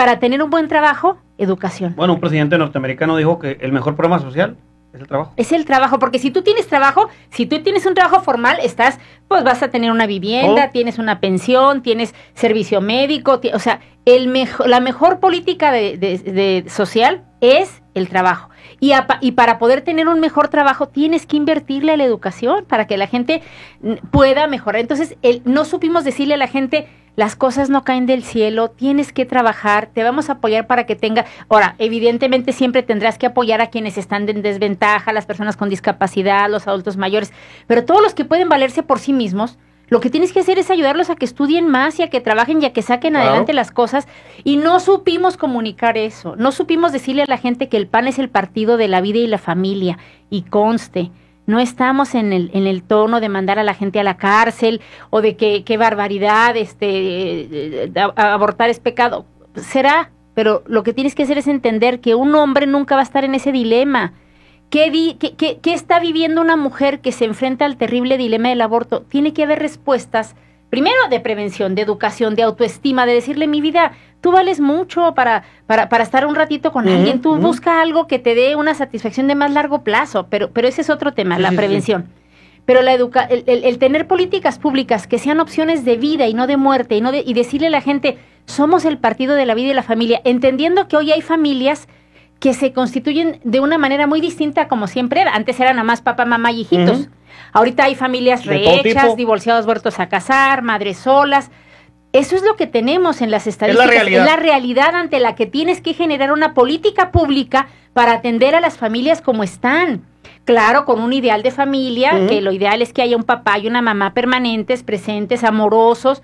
para tener un buen trabajo, educación. Bueno, un presidente norteamericano dijo que el mejor programa social es el trabajo. Es el trabajo, porque si tú tienes trabajo, si tú tienes un trabajo formal, estás, pues vas a tener una vivienda, oh. tienes una pensión, tienes servicio médico, o sea, el mejor la mejor política de, social es el trabajo. Y, y para poder tener un mejor trabajo tienes que invertirle a la educación para que la gente pueda mejorar. Entonces, el, no supimos decirle a la gente, las cosas no caen del cielo, tienes que trabajar, te vamos a apoyar para que tenga, ahora, evidentemente siempre tendrás que apoyar a quienes están en desventaja, las personas con discapacidad, los adultos mayores, pero todos los que pueden valerse por sí mismos, lo que tienes que hacer es ayudarlos a que estudien más y a que trabajen y a que saquen adelante las cosas. Y no supimos comunicar eso. No supimos decirle a la gente que el PAN es el partido de la vida y la familia. Y conste, no estamos en el, en el tono de mandar a la gente a la cárcel o de que qué barbaridad, este, eh, eh, abortar es pecado. Será, pero lo que tienes que hacer es entender que un hombre nunca va a estar en ese dilema. ¿Qué, di, qué, qué está viviendo una mujer que se enfrenta al terrible dilema del aborto? Tiene que haber respuestas primero de prevención, de educación, de autoestima, de decirle mi vida, tú vales mucho para, para, para estar un ratito con alguien, tú busca algo que te dé una satisfacción de más largo plazo, pero, pero ese es otro tema, la prevención. Pero la educa el, tener políticas públicas que sean opciones de vida y no de muerte y, no y decirle a la gente, somos el partido de la vida y la familia, entendiendo que hoy hay familias que se constituyen de una manera muy distinta como siempre Antes eran nada más papá, mamá y hijitos. Ahorita hay familias rehechas, divorciados vueltos a casar, madres solas. Eso es lo que tenemos en las estadísticas. Es la, realidad. ante la que tienes que generar una política pública para atender a las familias como están. Claro, con un ideal de familia, que lo ideal es que haya un papá y una mamá permanentes, presentes, amorosos,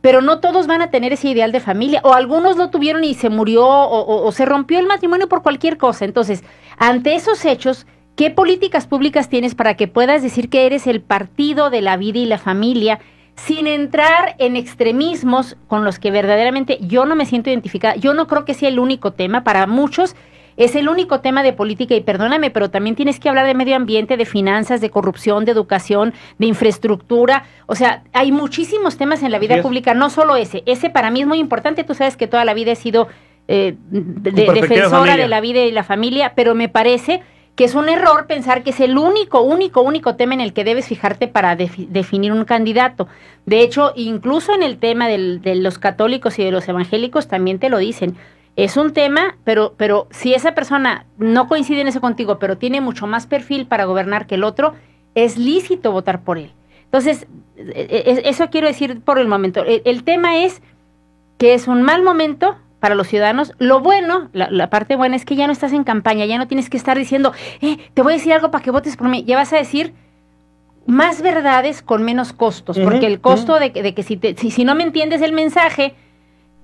pero no todos van a tener ese ideal de familia, o algunos lo tuvieron y se murió, o se rompió el matrimonio por cualquier cosa. Entonces, ante esos hechos, ¿Qué políticas públicas tienes para que puedas decir que eres el partido de la vida y la familia sin entrar en extremismos con los que verdaderamente yo no me siento identificada? Yo no creo que sea el único tema. Para muchos es el único tema de política y perdóname, pero también tienes que hablar de medio ambiente, de finanzas, de corrupción, de educación, de infraestructura. O sea, hay muchísimos temas en la vida pública, no solo ese. Ese para mí es muy importante. Tú sabes que toda la vida he sido eh, defensora de la vida y la familia, pero me parece que es un error pensar que es el único, único, único tema en el que debes fijarte para definir un candidato. De hecho, incluso en el tema de los católicos y de los evangélicos también te lo dicen. Es un tema, pero, pero si esa persona no coincide en eso contigo, pero tiene mucho más perfil para gobernar que el otro, es lícito votar por él. Entonces, e, e, e, eso quiero decir por el momento. el tema es que es un mal momento para los ciudadanos. Lo bueno, la, parte buena es que ya no estás en campaña, ya no tienes que estar diciendo, eh, te voy a decir algo para que votes por mí. Ya vas a decir más verdades con menos costos, porque el costo de, que, si, te, si, no me entiendes el mensaje,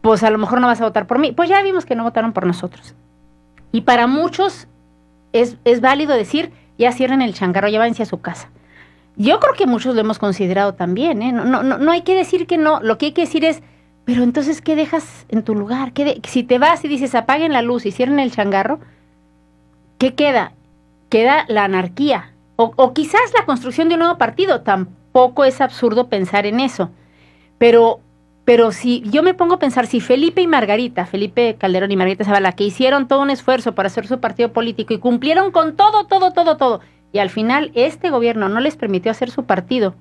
pues a lo mejor no vas a votar por mí. Pues ya vimos que no votaron por nosotros. Y para muchos es, válido decir, ya cierren el changarro, ya váyanse a su casa. Yo creo que muchos lo hemos considerado también, ¿eh? no, no, no hay que decir que no, lo que hay que decir es, pero entonces, ¿qué dejas en tu lugar? ¿Qué si te vas y dices, apaguen la luz y cierren el changarro, ¿qué queda? Queda la anarquía. O, quizás la construcción de un nuevo partido. Tampoco es absurdo pensar en eso. Pero, pero si yo me pongo a pensar, si Felipe y Margarita, Felipe Calderón y Margarita Zavala, que hicieron todo un esfuerzo para hacer su partido político y cumplieron con todo, todo, todo, todo, y al final este gobierno no les permitió hacer su partido,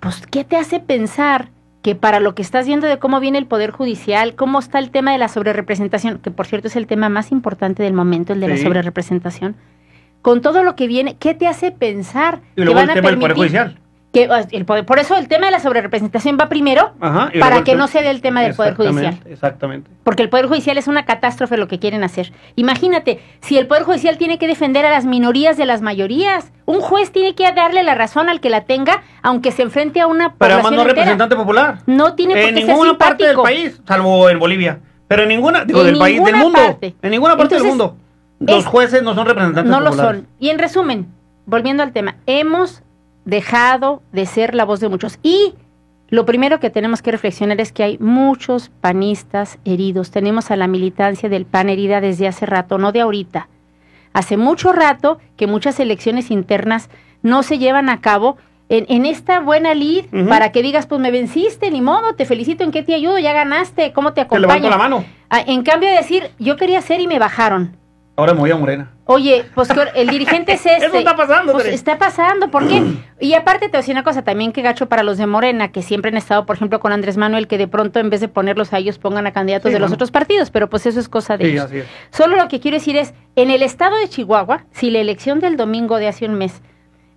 pues ¿qué te hace pensar? que para lo que estás viendo de cómo viene el Poder Judicial, cómo está el tema de la sobrerepresentación, que por cierto es el tema más importante del momento, el de la sobrerepresentación, con todo lo que viene, ¿qué te hace pensar? Y que van el tema a del Poder Judicial el poder, por eso el tema de la sobrerepresentación va primero para que no se dé el tema del Poder Judicial. Exactamente. Porque el Poder Judicial es una catástrofe lo que quieren hacer. Imagínate, si el Poder Judicial tiene que defender a las minorías de las mayorías, un juez tiene que darle la razón al que la tenga, aunque se enfrente a una Pero además no representante popular. No tiene por En ninguna parte del país, salvo en Bolivia. Pero en ninguna, digo, del país, del mundo. En ninguna parte del mundo. Los jueces no son representantes No lo son. Y en resumen, volviendo al tema, hemos dejado de ser la voz de muchos. Y lo primero que tenemos que reflexionar es que hay muchos panistas heridos. Tenemos a la militancia del PAN herida desde hace rato, no de ahorita. Hace mucho rato que muchas elecciones internas no se llevan a cabo en, esta buena lid para que digas, pues me venciste, ni modo, te felicito, ¿en qué te ayudo? Ya ganaste, ¿cómo te acompaño? la mano. Ah, en cambio de decir, yo quería ser y me bajaron. Ahora me voy a Morena. Oye, pues el dirigente es este. Eso está pasando, pues, Está pasando, ¿por qué? Y aparte te voy a decir una cosa también que gacho para los de Morena, que siempre han estado, por ejemplo, con Andrés Manuel, que de pronto en vez de ponerlos a ellos pongan a candidatos de los otros partidos, pero pues eso es cosa de ellos. Solo lo que quiero decir es, en el estado de Chihuahua, si la elección del domingo de hace un mes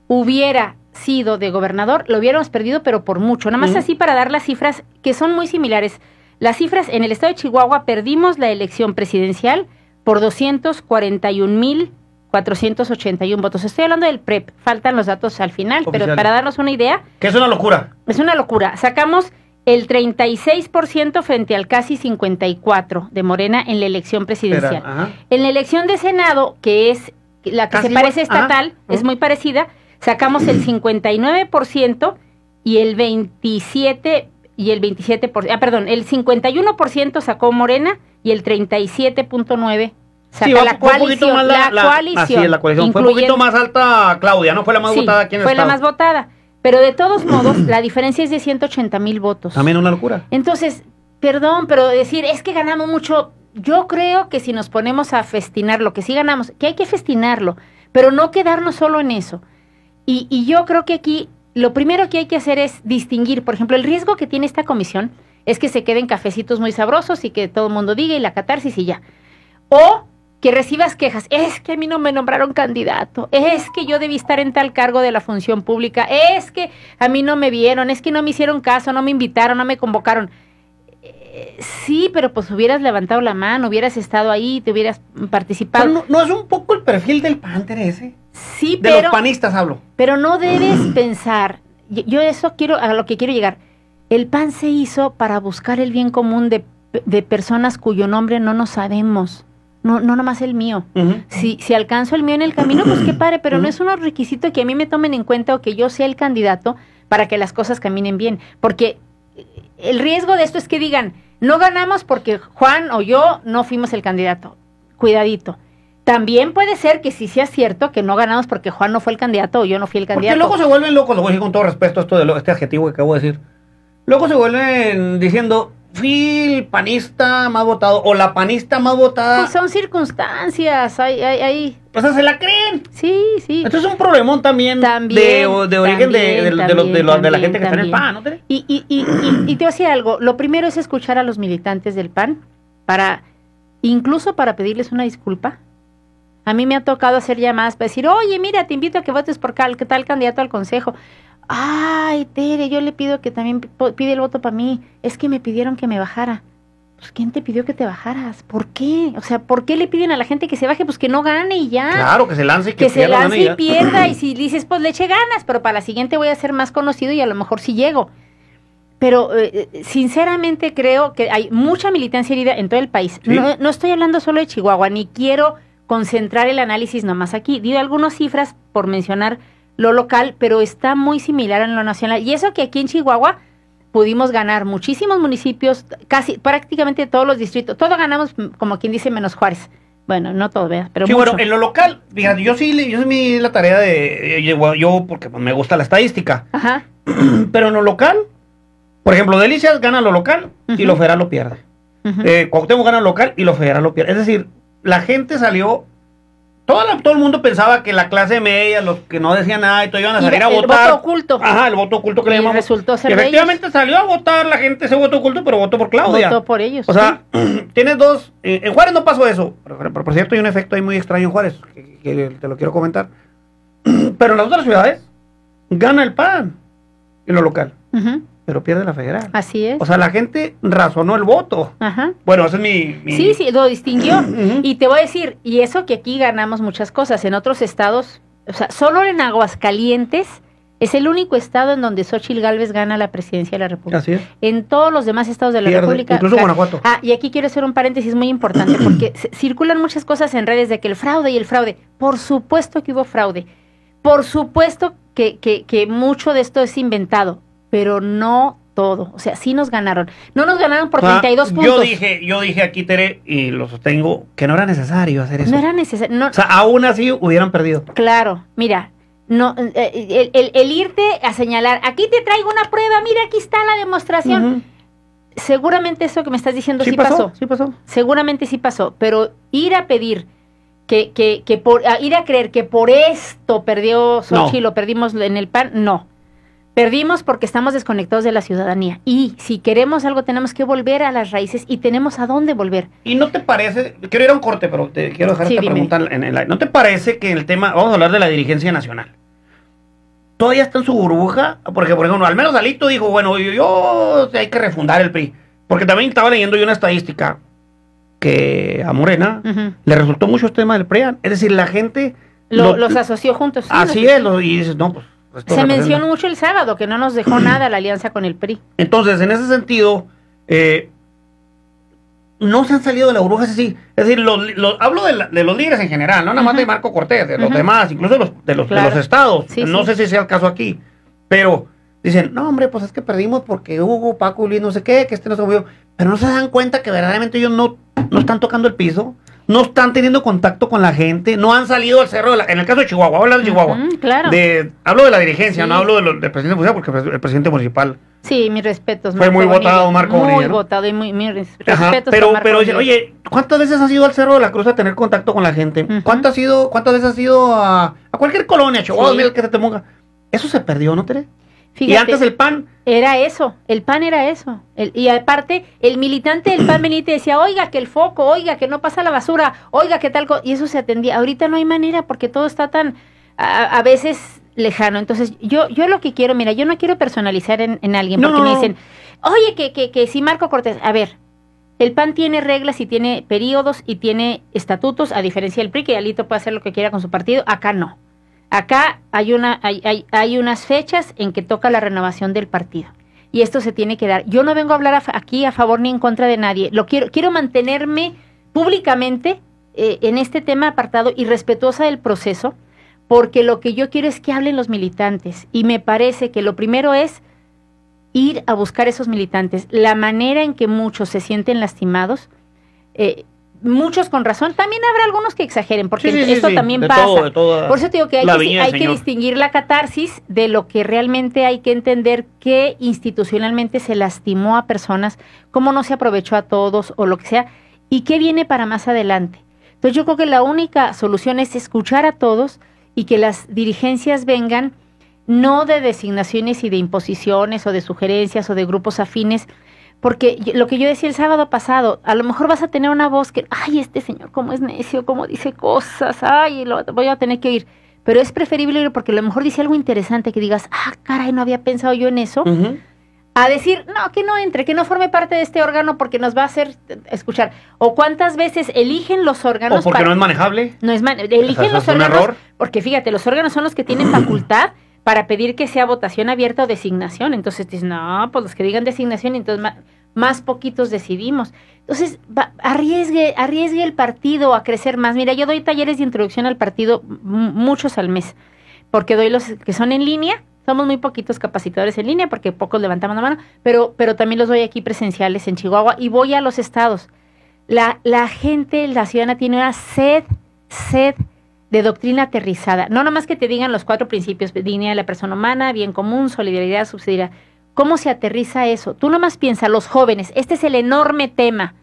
hubiera sido de gobernador, lo hubiéramos perdido, pero por mucho. Nada más así para dar las cifras que son muy similares. Las cifras en el estado de Chihuahua perdimos la elección presidencial por 241.481 votos. Estoy hablando del PREP, e faltan los datos al final, pero para darnos una idea... Que es una locura. Es una locura. Sacamos el 36% frente al casi 54% de Morena en la elección presidencial. en la elección de Senado, que es la que se parece estatal, mm. es muy parecida, sacamos el 59% y el 27% y el 27%, ah, perdón, el 51% sacó Morena y el 37.9 y la, coalición, Fue un poquito más alta Claudia, ¿no? Fue la más votada Fue la más votada. Pero de todos modos, la diferencia es de 180 mil votos. También una locura. Entonces, perdón, pero decir, es que ganamos mucho. Yo creo que si nos ponemos a festinar lo que sí ganamos, que hay que festinarlo, pero no quedarnos solo en eso. y yo creo que aquí lo primero que hay que hacer es distinguir, por ejemplo, el riesgo que tiene esta comisión es que se queden cafecitos muy sabrosos y que todo el mundo diga y la catarsis y ya. O que recibas quejas, es que a mí no me nombraron candidato, es que yo debí estar en tal cargo de la función pública, es que a mí no me vieron, es que no me hicieron caso, no me invitaron, no me convocaron. Eh, sí, pero pues hubieras levantado la mano, hubieras estado ahí, te hubieras participado. no, es un poco el perfil del panter ese. Sí, pero. los panistas hablo. Pero no debes pensar, yo eso quiero, a lo que quiero llegar el pan se hizo para buscar el bien común de, de personas cuyo nombre no nos sabemos. No, no nomás el mío. si, si alcanzo el mío en el camino, pues que pare. pero no es un requisito que a mí me tomen en cuenta o que yo sea el candidato para que las cosas caminen bien. Porque eh, el riesgo de esto es que digan, no ganamos porque Juan o yo no fuimos el candidato. Cuidadito. También puede ser que si sea cierto que no ganamos porque Juan no fue el candidato o yo no fui el candidato. Porque locos se vuelven locos, lo voy a decir con todo respeto esto de este adjetivo que acabo de decir. Luego se vuelven diciendo, fil, panista más votado o la panista más votada. Pues son circunstancias, hay, hay, hay. O se la creen. Sí, sí. Esto es un problemón también, de, de, origen de, de, de, la gente que está en el PAN, ¿no? Y, y, y, y, te voy a decir algo, lo primero es escuchar a los militantes del PAN para, incluso para pedirles una disculpa. A mí me ha tocado hacer llamadas para decir, oye, mira, te invito a que votes por tal candidato al consejo ay, Tere, yo le pido que también pide el voto para mí. Es que me pidieron que me bajara. Pues, ¿quién te pidió que te bajaras? ¿Por qué? O sea, ¿por qué le piden a la gente que se baje? Pues que no gane y ya. Claro, que se lance y que, pierda. Que se lance y, pierda. y si dices, pues le eche ganas, pero para la siguiente voy a ser más conocido y a lo mejor sí llego. Pero eh, eh, sinceramente creo que hay mucha militancia herida en todo el país. No, no estoy hablando solo de Chihuahua, ni quiero concentrar el análisis nomás aquí. Digo algunas cifras por mencionar lo local, pero está muy similar en lo nacional. Y eso que aquí en Chihuahua pudimos ganar muchísimos municipios, casi prácticamente todos los distritos. Todos ganamos, como quien dice, menos Juárez. Bueno, no todo, ¿verdad? Pero bueno, en lo local, fíjate, yo sí, yo sí mi la tarea de, eh, yo, porque pues, me gusta la estadística. Ajá. Pero en lo local, por ejemplo, Delicias gana lo local y lo federal lo pierde. Eh, Cuando gana lo local y lo federal lo pierde. Es decir, la gente salió todo, el mundo pensaba que la clase media, los que no decían nada y todo iban a salir a votar. El voto oculto. Ajá, el voto oculto que le llamamos. Resultó Efectivamente salió a votar la gente ese voto oculto, pero votó por Claudia. Votó por ellos. O sea, tienes dos. Eh, en Juárez no pasó eso. por cierto, hay un efecto ahí muy extraño en Juárez, que, te lo quiero comentar. Pero en las otras ciudades gana el PAN en lo local. Ajá pero pierde la federal. Así es. O sea, la gente razonó el voto. Ajá. Bueno, ese es mi... Sí, sí, lo distinguió. y te voy a decir, y eso que aquí ganamos muchas cosas, en otros estados, o sea, solo en Aguascalientes es el único estado en donde Xochitl Gálvez gana la presidencia de la República. Así es. En todos los demás estados de la República. Incluso Guanajuato. Ah, y aquí quiero hacer un paréntesis muy importante, porque circulan muchas cosas en redes de que el fraude y el fraude. Por supuesto que hubo fraude. Por supuesto que, que mucho de esto es inventado pero no todo. O sea, sí nos ganaron. No nos ganaron por 32 ah, puntos. Yo dije, yo dije aquí, Tere, y lo sostengo, que no era necesario hacer eso. No era necesario. O sea, aún así hubieran perdido. Claro, mira. No, eh, eh, el, irte a señalar, aquí te traigo una prueba, mira, aquí está la demostración. Seguramente eso que me estás diciendo sí, pasó, Sí pasó. Seguramente sí pasó, pero ir a pedir que, que, que por, ir a creer que por esto perdió Sochi, lo perdimos en el PAN, no. Perdimos porque estamos desconectados de la ciudadanía. Y si queremos algo, tenemos que volver a las raíces y tenemos a dónde volver. ¿Y no te parece? Quiero ir a un corte, pero te quiero dejar esta pregunta en el ¿No te parece que el tema. Vamos a hablar de la dirigencia nacional. ¿Todavía está en su burbuja? Porque, por ejemplo, al menos Alito dijo, bueno, yo, hay que refundar el PRI. Porque también estaba leyendo yo una estadística que a Morena le resultó mucho este tema del PRI. Es decir, la gente. los asoció juntos. así es, y dices, no, pues se mencionó mucho el sábado que no nos dejó nada la alianza con el PRI. Entonces, en ese sentido, eh, no se han salido de la burbuja, es es decir hablo de, los líderes en general, no nada más de Marco Cortés, de los demás, incluso de los, de los, estados. no sé si sea el caso aquí, pero dicen, no, hombre, pues es que perdimos porque Hugo, Paco, Luis, no sé qué, que este no se movió, pero no se dan cuenta que verdaderamente ellos no, no están tocando el piso no están teniendo contacto con la gente, no han salido al cerro, de la, en el caso de Chihuahua, hablo de Chihuahua. hablo de la dirigencia, no hablo del de presidente municipal, porque el presidente municipal. Sí, mis respetos. Fue muy votado Marco Muy votado y mis respetos. pero, pero oye, ¿cuántas veces has ido al Cerro de la Cruz a tener contacto con la gente? ¿Cuántas, ¿Cuántas veces has ido a, a cualquier colonia, Chihuahua, mira que te Eso se perdió, ¿no, Tere? y antes el PAN. Era eso, el PAN era eso. y aparte, el militante del PAN venía y te decía, oiga, que el foco, oiga, que no pasa la basura, oiga, que tal Y eso se atendía. Ahorita no hay manera porque todo está tan, a, veces, lejano. Entonces, yo, yo lo que quiero, mira, yo no quiero personalizar en, alguien porque me dicen, oye, que, que, que si Marco Cortés, a ver, el PAN tiene reglas y tiene periodos y tiene estatutos, a diferencia del PRI, que Alito puede hacer lo que quiera con su partido, acá no. Acá hay, una, hay, unas fechas en que toca la renovación del partido. Y esto se tiene que dar. Yo no vengo a hablar aquí a favor ni en contra de nadie. Lo quiero, quiero mantenerme públicamente eh, en este tema apartado y respetuosa del proceso, porque lo que yo quiero es que hablen los militantes. Y me parece que lo primero es ir a buscar esos militantes. La manera en que muchos se sienten lastimados, eh, muchos con razón, también habrá algunos que exageren, porque esto también pasa. Por eso digo que hay, que, hay que, distinguir la catarsis de lo que realmente hay que entender que institucionalmente se lastimó a personas, cómo no se aprovechó a todos o lo que sea, y qué viene para más adelante. Entonces yo creo que la única solución es escuchar a todos y que las dirigencias vengan no de designaciones y de imposiciones o de sugerencias o de grupos afines, porque lo que yo decía el sábado pasado, a lo mejor vas a tener una voz que, ay, este señor, cómo es necio, cómo dice cosas, ay, lo voy a tener que ir. Pero es preferible ir porque a lo mejor dice algo interesante que digas, ah, caray, no había pensado yo en eso. A decir, no, que no entre, que no forme parte de este órgano porque nos va a hacer eh, escuchar. O cuántas veces eligen los órganos. O porque no es manejable. No es manejable, Eligen los órganos. Error. Porque fíjate, los órganos son los que tienen facultad para pedir que sea votación abierta o designación. Entonces dices, no, pues los que digan designación, entonces más, poquitos decidimos. Entonces, arriesgue, arriesgue el partido a crecer más. Mira, yo doy talleres de introducción al partido muchos al mes, porque doy los que son en línea, somos muy poquitos capacitadores en línea porque pocos levantamos la mano, pero, pero también los doy aquí presenciales en Chihuahua y voy a los estados. La, la gente, la ciudadana tiene una sed, sed de doctrina aterrizada. No nomás que te digan los cuatro principios, dignidad de la persona humana, bien común, solidaridad, subsidiariedad. ¿Cómo se aterriza eso? Tú nomás piensas, los jóvenes, este es el enorme tema.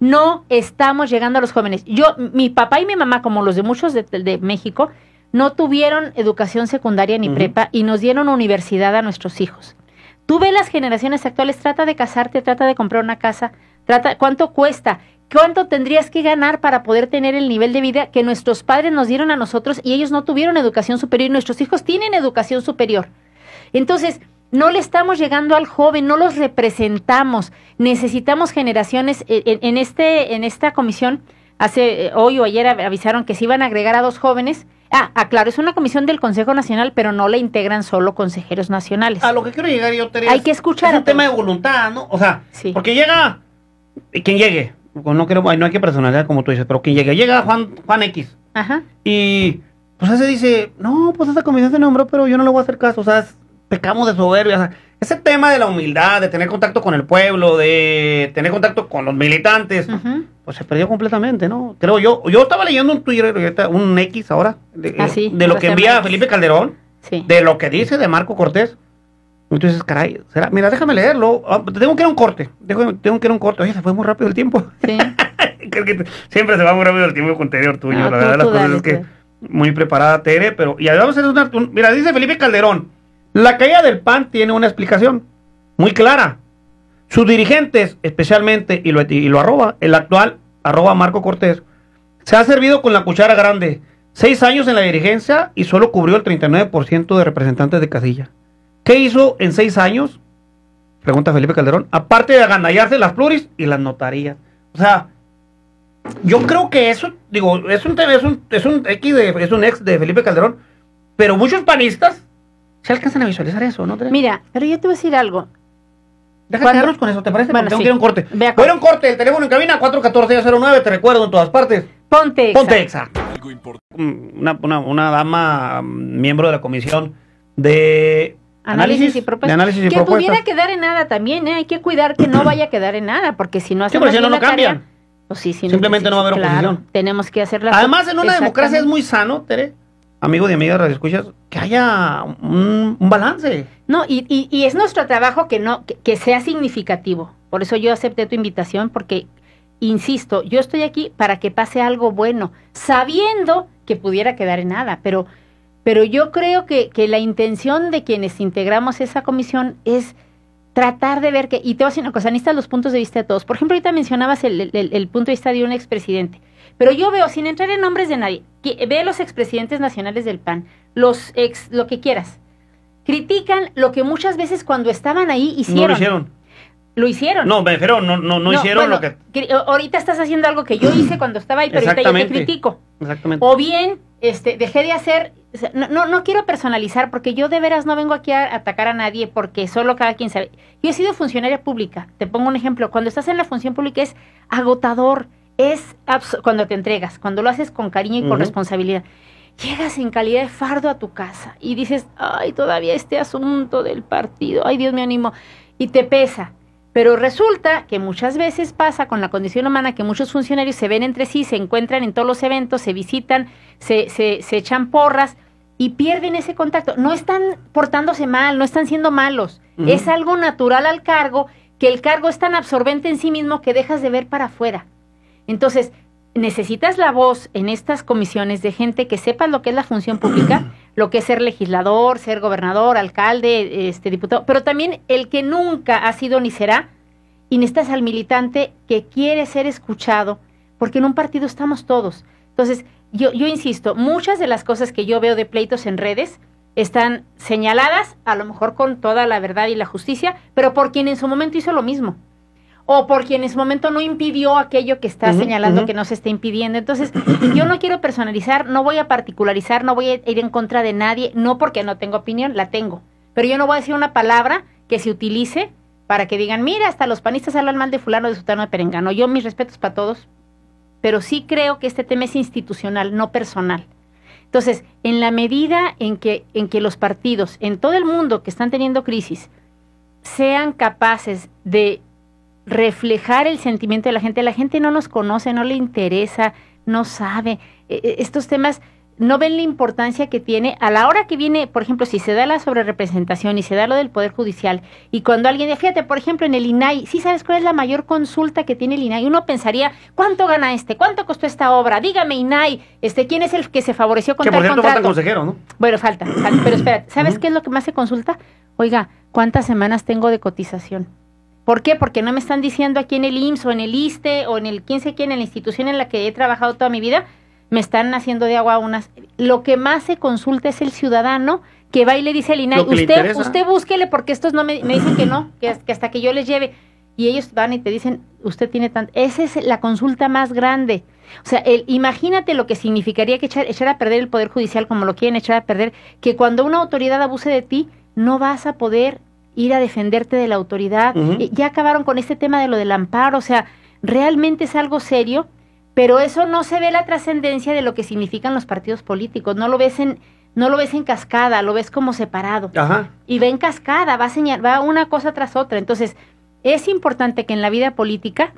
No estamos llegando a los jóvenes. Yo, mi papá y mi mamá, como los de muchos de, México, no tuvieron educación secundaria ni prepa y nos dieron universidad a nuestros hijos. Tú ves las generaciones actuales, trata de casarte, trata de comprar una casa, trata cuánto cuesta, ¿Cuánto tendrías que ganar para poder tener el nivel de vida que nuestros padres nos dieron a nosotros y ellos no tuvieron educación superior y nuestros hijos tienen educación superior? Entonces, no le estamos llegando al joven, no los representamos. Necesitamos generaciones. E, en, este, en esta comisión, hace eh, hoy o ayer avisaron que se iban a agregar a dos jóvenes. Ah, aclaro, ah, es una comisión del Consejo Nacional, pero no la integran solo consejeros nacionales. A lo que quiero llegar yo, Teresa. Hay que escuchar. Es un tema de voluntad, ¿no? O sea, porque llega quien llegue, no hay que personalizar como tú dices, pero que llegue, llega Juan, Juan X. Ajá. Y pues ese dice, no, pues esa comisión se nombró, pero yo no le voy a hacer caso, o sea, pecamos de soberbia. ese tema de la humildad, de tener contacto con el pueblo, de tener contacto con los militantes, pues se perdió completamente, ¿no? Creo yo, yo estaba leyendo un Twitter, un X ahora, de, ah, de lo que envía Felipe Calderón, de lo que dice de Marco Cortés. Entonces, caray, mira, déjame leerlo. Ah, tengo que ir a un corte. tengo que ir a un corte. Oye, se fue muy rápido el tiempo. siempre se va muy rápido el tiempo con Tere Ortuño. Ah, la verdad, las cosas es que pues. muy preparada Tere, pero. Y además es una. mira, dice Felipe Calderón: La caída del PAN tiene una explicación muy clara. Sus dirigentes, especialmente, y lo, y lo arroba, el actual arroba Marco Cortés, se ha servido con la cuchara grande. Seis años en la dirigencia y solo cubrió el 39% de representantes de casilla. ¿Qué hizo en seis años? Pregunta Felipe Calderón. Aparte de agandallarse las pluris y las notarías. O sea, yo creo que eso, digo, es un, es un, es un X de, es un ex de Felipe Calderón, pero muchos panistas se alcanzan a visualizar eso, ¿no? Mira, pero yo te voy a decir algo. Déjate con eso, ¿te parece? Bueno, tengo que a un corte. Voy un corte, el teléfono en cabina 414-09, te recuerdo en todas partes. Ponte Ponte exa. una, una dama, mm, miembro de la comisión de Análisis, y propuestas. que pudiera quedar en nada también, ¿eh? hay que cuidar que no vaya a quedar en nada, porque si no hacemos sí, si no, no cambian. Pues Simplemente no, va a haber un tenemos que hacerla. Además, en una democracia es muy sano, Tere, amigo y amiga de escuchas, que haya un, balance. No, y, es nuestro trabajo que, no, que sea significativo. Por eso yo acepté tu invitación, porque, insisto, yo estoy aquí para que pase algo bueno, sabiendo que pudiera quedar en nada, pero pero yo creo que, la intención de quienes integramos esa comisión es tratar de ver que, y te voy a decir una cosa, los puntos de vista de todos. Por ejemplo, ahorita mencionabas el, punto de vista de un expresidente. Pero yo veo, sin entrar en nombres de nadie, ve a los expresidentes nacionales del PAN, los ex, lo que quieras. Critican lo que muchas veces cuando estaban ahí hicieron. No lo hicieron. Lo hicieron. No, me refiero, no, no, hicieron lo que. Ahorita estás haciendo algo que yo hice cuando estaba ahí, pero ahorita yo te critico. Exactamente. O bien, este, dejé de hacer no, no, quiero personalizar porque yo de veras no vengo aquí a atacar a nadie porque solo cada quien sabe. Yo he sido funcionaria pública, te pongo un ejemplo, cuando estás en la función pública es agotador, es cuando te entregas, cuando lo haces con cariño y con responsabilidad. Llegas en calidad de fardo a tu casa y dices, ay, todavía este asunto del partido, ay Dios me animo, y te pesa. Pero resulta que muchas veces pasa con la condición humana que muchos funcionarios se ven entre sí, se encuentran en todos los eventos, se visitan, se, se echan porras, y pierden ese contacto. No están portándose mal, no están siendo malos. Es algo natural al cargo, que el cargo es tan absorbente en sí mismo que dejas de ver para afuera. Entonces, necesitas la voz en estas comisiones de gente que sepa lo que es la función pública, lo que es ser legislador, ser gobernador, alcalde, este diputado, pero también el que nunca ha sido ni será, y necesitas al militante que quiere ser escuchado, porque en un partido estamos todos. Entonces, yo, insisto, muchas de las cosas que yo veo de pleitos en redes están señaladas, a lo mejor con toda la verdad y la justicia, pero por quien en su momento hizo lo mismo. O por quien en su momento no impidió aquello que está señalando que no se está impidiendo. Entonces, yo no quiero personalizar, no voy a particularizar, no voy a ir en contra de nadie, no porque no tengo opinión, la tengo. Pero yo no voy a decir una palabra que se utilice para que digan, mira, hasta los panistas hablan mal de fulano, de sutano, de perengano. Yo mis respetos para todos, pero sí creo que este tema es institucional, no personal. Entonces, en la medida en que, en que los partidos en todo el mundo que están teniendo crisis sean capaces de reflejar el sentimiento de la gente, la gente no nos conoce, no le interesa, no sabe. Eh, eh, estos temas no ven la importancia que tiene a la hora que viene, por ejemplo, si se da la sobrerepresentación y se da lo del Poder Judicial, y cuando alguien, fíjate, por ejemplo, en el INAI, ¿sí sabes cuál es la mayor consulta que tiene el INAI? Uno pensaría, ¿cuánto gana este? ¿Cuánto costó esta obra? Dígame, INAI, este, ¿quién es el que se favoreció con que, por consejero, ¿no? Bueno, falta, falta pero espera, ¿sabes qué es lo que más se consulta? Oiga, ¿cuántas semanas tengo de cotización? ¿Por qué? Porque no me están diciendo aquí en el IMSS o en el ISTE o en el quién sé quién, en la institución en la que he trabajado toda mi vida, me están haciendo de agua unas. Lo que más se consulta es el ciudadano que va y le dice al INAI, usted, usted búsquele porque estos no me, dicen que no, que, hasta que yo les lleve. Y ellos van y te dicen, usted tiene tanto. Esa es la consulta más grande. O sea, imagínate lo que significaría que echar, a perder el Poder Judicial como lo quieren echar a perder, que cuando una autoridad abuse de ti, no vas a poder ir a defenderte de la autoridad. Eh, ya acabaron con este tema de lo del amparo, o sea, realmente es algo serio pero eso no se ve la trascendencia de lo que significan los partidos políticos. No lo ves en, no lo ves en cascada, lo ves como separado. Ajá. Y va en cascada, va a señal, va una cosa tras otra. Entonces, es importante que en la vida política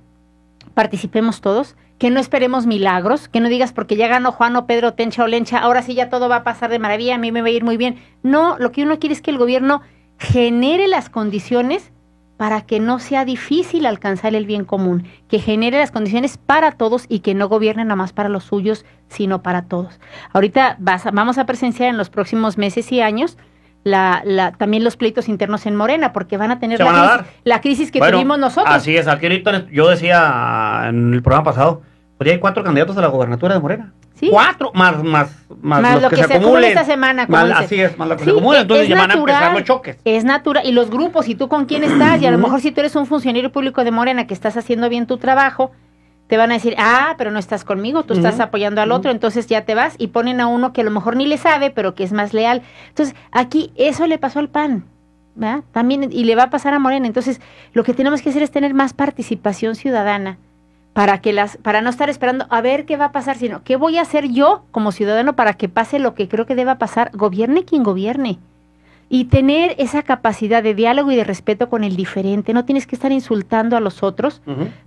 participemos todos, que no esperemos milagros, que no digas porque ya ganó Juan o Pedro Tencha o Lencha, ahora sí ya todo va a pasar de maravilla, a mí me va a ir muy bien. No, lo que uno quiere es que el gobierno genere las condiciones para que no sea difícil alcanzar el bien común, que genere las condiciones para todos y que no gobierne nada más para los suyos, sino para todos. Ahorita vamos a presenciar en los próximos meses y años la, también los pleitos internos en Morena, porque van a tener la, crisis, que vivimos tuvimos nosotros. Así es, aquí yo decía en el programa pasado, pues hay cuatro candidatos a la gobernatura de Morena. ¿Sí? Cuatro, más, más, más, los lo que, se, acumulen esta semana. así es, más lo que se Entonces ya van a empezar los choques. Es natural. Y los grupos, y tú con quién estás, y a lo mejor si tú eres un funcionario público de Morena que estás haciendo bien tu trabajo, te van a decir, ah, pero no estás conmigo, tú estás apoyando al otro, entonces ya te vas y ponen a uno que a lo mejor ni le sabe, pero que es más leal. Entonces, aquí eso le pasó al PAN, ¿verdad? También, y le va a pasar a Morena. Entonces, lo que tenemos que hacer es tener más participación ciudadana para que las para no estar esperando a ver qué va a pasar, sino qué voy a hacer yo como ciudadano para que pase lo que creo que deba pasar, gobierne quien gobierne. Y tener esa capacidad de diálogo y de respeto con el diferente. No tienes que estar insultando a los otros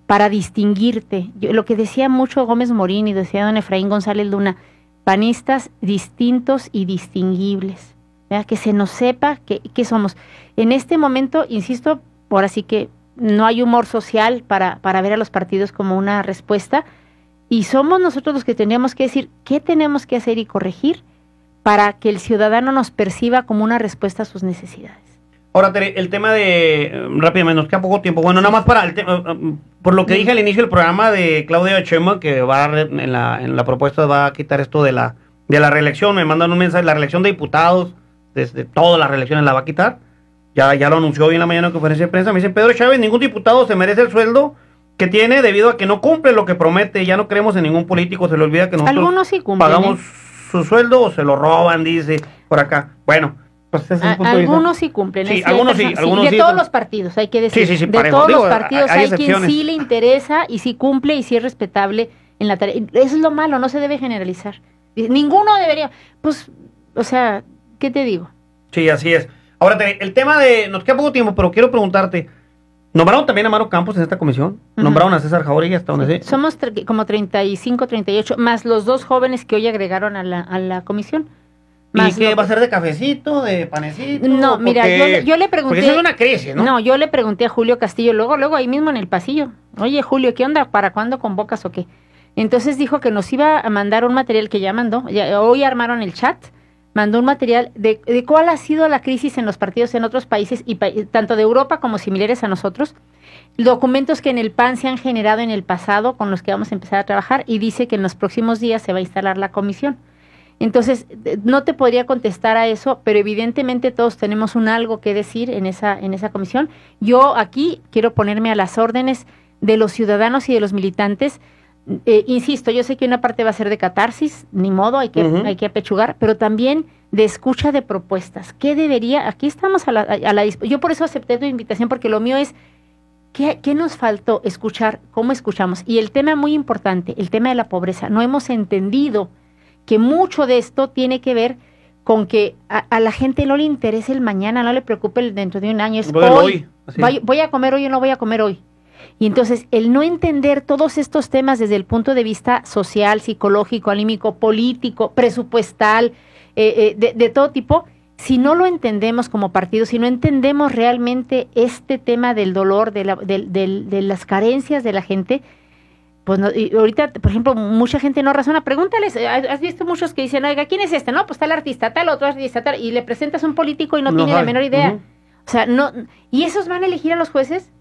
para distinguirte. lo que decía mucho Gómez Morín y decía don Efraín González Luna, panistas distintos y distinguibles. Que se nos sepa qué somos. En este momento, insisto, por así que no hay humor social para, ver a los partidos como una respuesta y somos nosotros los que tenemos que decir qué tenemos que hacer y corregir para que el ciudadano nos perciba como una respuesta a sus necesidades. Ahora, el tema de. Mm, rápidamente, nos queda poco tiempo. Bueno, nada más para. El tema, mm, mm, por lo que dije al inicio del programa de Claudia Chema, que va en, la, en la propuesta va a quitar esto de la, de la reelección. Me mandan un mensaje: la reelección de diputados, desde todas las reelecciones la va a quitar. Ya, ya lo anunció hoy en la mañana en conferencia de prensa. Me dicen Pedro Chávez, ningún diputado se merece el sueldo que tiene debido a que no cumple lo que promete. Ya no creemos en ningún político. Se le olvida que nosotros Algunos sí cumplen, pagamos ¿eh? su sueldo o se lo roban, dice por acá. Bueno, pues es algunos sí cumplen. algunos sí, algunos de todos los partidos, hay que decir. de todos los partidos hay, quien sí le interesa y sí cumple y sí es respetable en la tarea. Eso es lo malo, no se debe generalizar. Ninguno debería. Pues, o sea, ¿qué te digo? Sí, así es. Ahora, el tema de. Nos queda poco tiempo, pero quiero preguntarte. Nombraron también a Maro Campos en esta comisión. Nombraron a César Jauregui hasta donde sé. Somos como 35, 38, más los dos jóvenes que hoy agregaron a la, a la comisión. ¿Y qué va a ser de cafecito, de panecito? No, mira, yo, le pregunté. eso es una crisis, ¿no? No, yo le pregunté a Julio Castillo, luego, luego ahí mismo en el pasillo. Oye, Julio, ¿qué onda? ¿Para cuándo convocas o qué? Entonces dijo que nos iba a mandar un material que ya mandó. Ya, hoy armaron el chat mandó un material de, cuál ha sido la crisis en los partidos en otros países, y tanto de Europa como similares a nosotros, documentos que en el PAN se han generado en el pasado con los que vamos a empezar a trabajar y dice que en los próximos días se va a instalar la comisión. Entonces, eh, no te podría contestar a eso, pero evidentemente todos tenemos un algo que decir en esa, en esa comisión. Yo aquí quiero ponerme a las órdenes de los ciudadanos y de los militantes eh, insisto, yo sé que una parte va a ser de catarsis, ni modo, hay que, hay que apechugar, pero también de escucha de propuestas. ¿Qué debería? Aquí estamos a la, a la Yo por eso acepté tu invitación, porque lo mío es, ¿qué, nos faltó escuchar? ¿Cómo escuchamos? Y el tema muy importante, el tema de la pobreza. No hemos entendido que mucho de esto tiene que ver con que a, la gente no le interese el mañana, no le preocupe el dentro de un año, es hoy. voy, voy, a comer hoy o no voy a comer hoy. Y entonces el no entender todos estos temas desde el punto de vista social, psicológico, anímico, político, presupuestal, eh, eh, de, todo tipo, si no lo entendemos como partido, si no entendemos realmente este tema del dolor, de, la, las carencias de la gente, pues ahorita, por ejemplo, mucha gente no razona. Pregúntales, eh, has visto muchos que dicen, oiga, ¿quién es este? No, pues tal artista, tal otro artista, tal, y le presentas un político y no, tiene la menor idea. O sea, no, ¿y esos van a elegir a los jueces?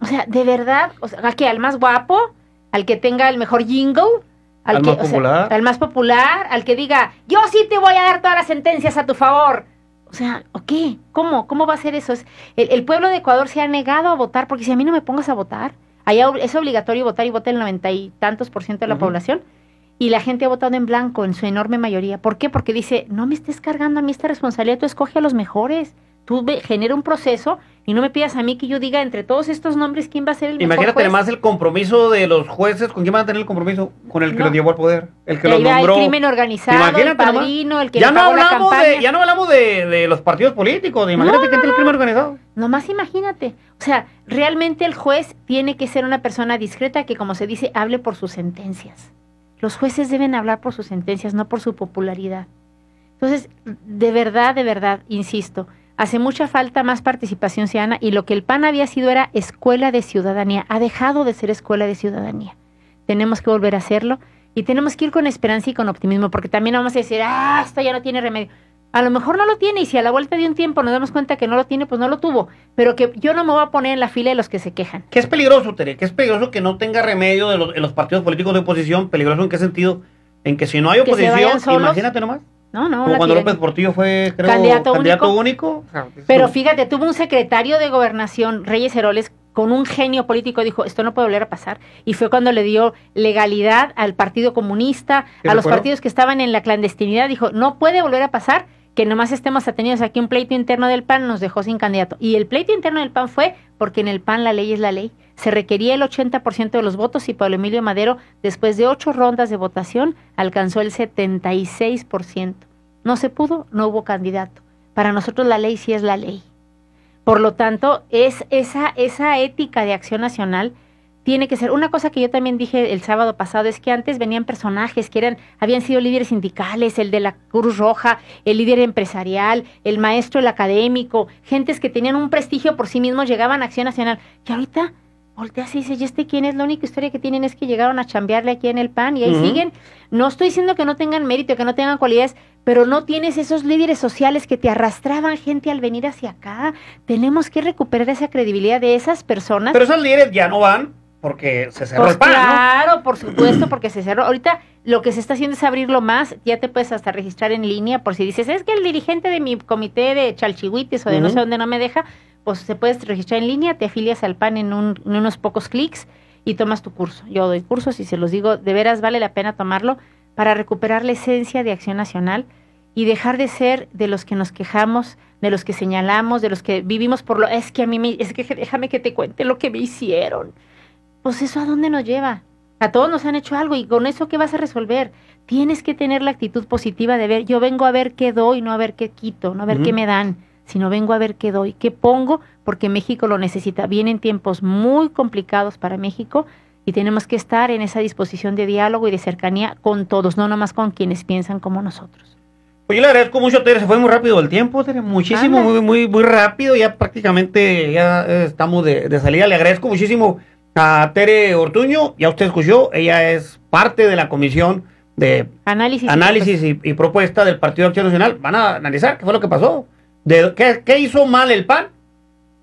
O sea, de verdad, o sea, ¿a ¿Al más guapo? ¿Al que tenga el mejor jingle? ¿Al, más popular? ¿Al más popular? ¿Al que diga, yo sí te voy a dar todas las sentencias a tu favor? O sea, ¿o qué? ¿Cómo? ¿Cómo va a ser eso? el, pueblo de Ecuador se ha negado a votar porque si a mí no me pongas a votar, allá es obligatorio votar y vota el noventa y tantos por ciento de la población. Y la gente ha votado en blanco en su enorme mayoría. ¿Por qué? Porque dice, no me estés cargando a mí esta responsabilidad, tú escoge a los mejores. Tú genera un proceso y no me pidas a mí que yo diga entre todos estos nombres quién va a ser el mejor Imagínate además el compromiso de los jueces. ¿Con quién van a tener el compromiso? Con el que los llevó al poder. El que los nombró. El crimen organizado, el padrino, el que ya no, hablamos la de, ya no hablamos de, los partidos políticos. Imagínate que el crimen organizado. Nomás imagínate. O sea, realmente el juez tiene que ser una persona discreta que, como se dice, hable por sus sentencias. Los jueces deben hablar por sus sentencias, no por su popularidad. Entonces, de verdad, de verdad, insisto, Hace mucha falta más participación ciudadana y lo que el PAN había sido era escuela de ciudadanía. Ha dejado de ser escuela de ciudadanía. Tenemos que volver a hacerlo y tenemos que ir con esperanza y con optimismo, porque también vamos a decir, ah, esto ya no tiene remedio. A lo mejor no lo tiene y si a la vuelta de un tiempo nos damos cuenta que no lo tiene, pues no lo tuvo. Pero que yo no me voy a poner en la fila de los que se quejan. Que es peligroso, Tere, que es peligroso que no tenga remedio de los, los partidos políticos de oposición. ¿Peligroso en qué sentido? En que si no hay oposición, imagínate nomás. No, no. cuando López Portillo fue, candidato, único. Pero fíjate, tuvo un secretario de gobernación, Reyes Heroles, con un genio político, dijo, esto no puede volver a pasar. Y fue cuando le dio legalidad al Partido Comunista, a los partidos que estaban en la clandestinidad, dijo, no puede volver a pasar que nomás estemos atenidos aquí un pleito interno del PAN nos dejó sin candidato. Y el pleito interno del PAN fue porque en el PAN la ley es la ley. Se requería el 80% de los votos y Pablo Emilio Madero, después de ocho rondas de votación, alcanzó el 76%. No se pudo, no hubo candidato. Para nosotros la ley sí es la ley. Por lo tanto, es esa, esa ética de acción nacional tiene que ser. Una cosa que yo también dije el sábado pasado es que antes venían personajes que eran, habían sido líderes sindicales, el de la Cruz Roja, el líder empresarial, el maestro, el académico, gentes que tenían un prestigio por sí mismos, llegaban a Acción Nacional. Que ahorita volteas y dices, ¿y este quién es? La única historia que tienen es que llegaron a chambearle aquí en el PAN y ahí siguen. No estoy diciendo que no tengan mérito, que no tengan cualidades, pero no tienes esos líderes sociales que te arrastraban gente al venir hacia acá. Tenemos que recuperar esa credibilidad de esas personas. Pero esos líderes ya no van porque se cerró pues el pan, Claro, por supuesto, porque se cerró. Ahorita lo que se está haciendo es abrirlo más, ya te puedes hasta registrar en línea por si dices, es que el dirigente de mi comité de chalchihuites o de no sé dónde no me deja, pues se puedes registrar en línea, te afilias al PAN en, en unos pocos clics y tomas tu curso. Yo doy cursos y se los digo, de veras vale la pena tomarlo para recuperar la esencia de Acción Nacional y dejar de ser de los que nos quejamos, de los que señalamos, de los que vivimos por lo, es que a mí me, es que déjame que te cuente lo que me hicieron pues eso a dónde nos lleva. A todos nos han hecho algo y con eso qué vas a resolver. Tienes que tener la actitud positiva de ver, yo vengo a ver qué doy, no a ver qué quito, no a ver qué me dan, sino vengo a ver qué doy, qué pongo, porque México lo necesita. Vienen tiempos muy complicados para México y tenemos que estar en esa disposición de diálogo y de cercanía con todos, no nomás con quienes piensan como nosotros. Pues yo le agradezco mucho, Tere, se fue muy rápido el tiempo, muchísimo, muy, muy, muy rápido, ya prácticamente ya eh, estamos de salida, le agradezco muchísimo a Tere Ortuño, ya usted escuchó, ella es parte de la comisión de análisis, y, propuesta del Partido de Acción Nacional. Van a analizar qué fue lo que pasó, de, qué, hizo mal el PAN,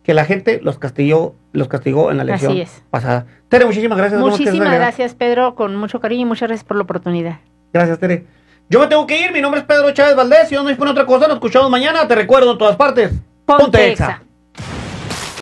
que la gente los castigó, los castigó en la elección pasada. Tere, muchísimas gracias. Muchísimas gracias, Pedro, con mucho cariño y muchas gracias por la oportunidad. Gracias, Tere. Yo me tengo que ir, mi nombre es Pedro Chávez Valdés, si no nos dispone otra cosa, nos escuchamos mañana, te recuerdo en todas partes. Ponte, Ponte